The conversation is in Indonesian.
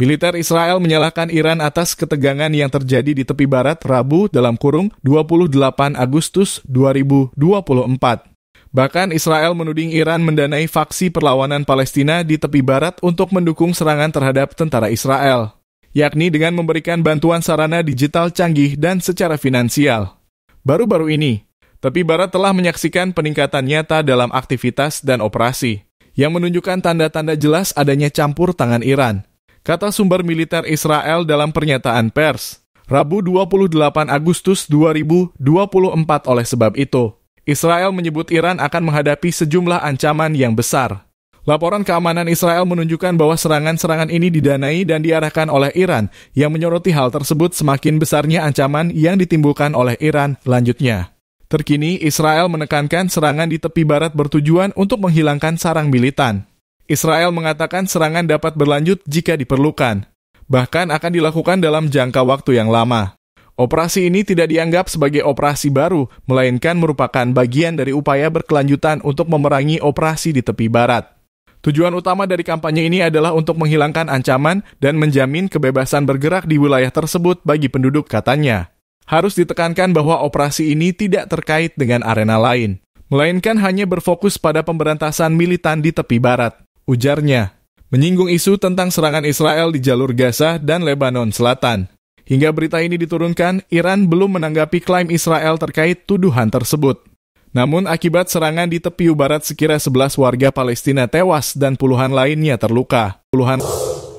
Militer Israel menyalahkan Iran atas ketegangan yang terjadi di tepi barat Rabu dalam kurung 28 Agustus 2024. Bahkan Israel menuding Iran mendanai faksi perlawanan Palestina di tepi barat untuk mendukung serangan terhadap tentara Israel, yakni dengan memberikan bantuan sarana digital canggih dan secara finansial. Baru-baru ini, tepi barat telah menyaksikan peningkatan nyata dalam aktivitas dan operasi, yang menunjukkan tanda-tanda jelas adanya campur tangan Iran – kata sumber militer Israel dalam pernyataan pers. Rabu 28 Agustus 2024 oleh sebab itu, Israel menyebut Iran akan menghadapi sejumlah ancaman yang besar. Laporan keamanan Israel menunjukkan bahwa serangan-serangan ini didanai dan diarahkan oleh Iran, yang menyoroti hal tersebut semakin besarnya ancaman yang ditimbulkan oleh Iran lanjutnya. Terkini, Israel menekankan serangan di tepi barat bertujuan untuk menghilangkan sarang militan. Israel mengatakan serangan dapat berlanjut jika diperlukan, bahkan akan dilakukan dalam jangka waktu yang lama. Operasi ini tidak dianggap sebagai operasi baru, melainkan merupakan bagian dari upaya berkelanjutan untuk memerangi operasi di tepi barat. Tujuan utama dari kampanye ini adalah untuk menghilangkan ancaman dan menjamin kebebasan bergerak di wilayah tersebut bagi penduduk, katanya. Harus ditekankan bahwa operasi ini tidak terkait dengan arena lain, melainkan hanya berfokus pada pemberantasan militan di tepi barat ujarnya, menyinggung isu tentang serangan Israel di jalur Gaza dan Lebanon Selatan. Hingga berita ini diturunkan, Iran belum menanggapi klaim Israel terkait tuduhan tersebut. Namun akibat serangan di tepi barat sekira 11 warga Palestina tewas dan puluhan lainnya terluka. Puluhan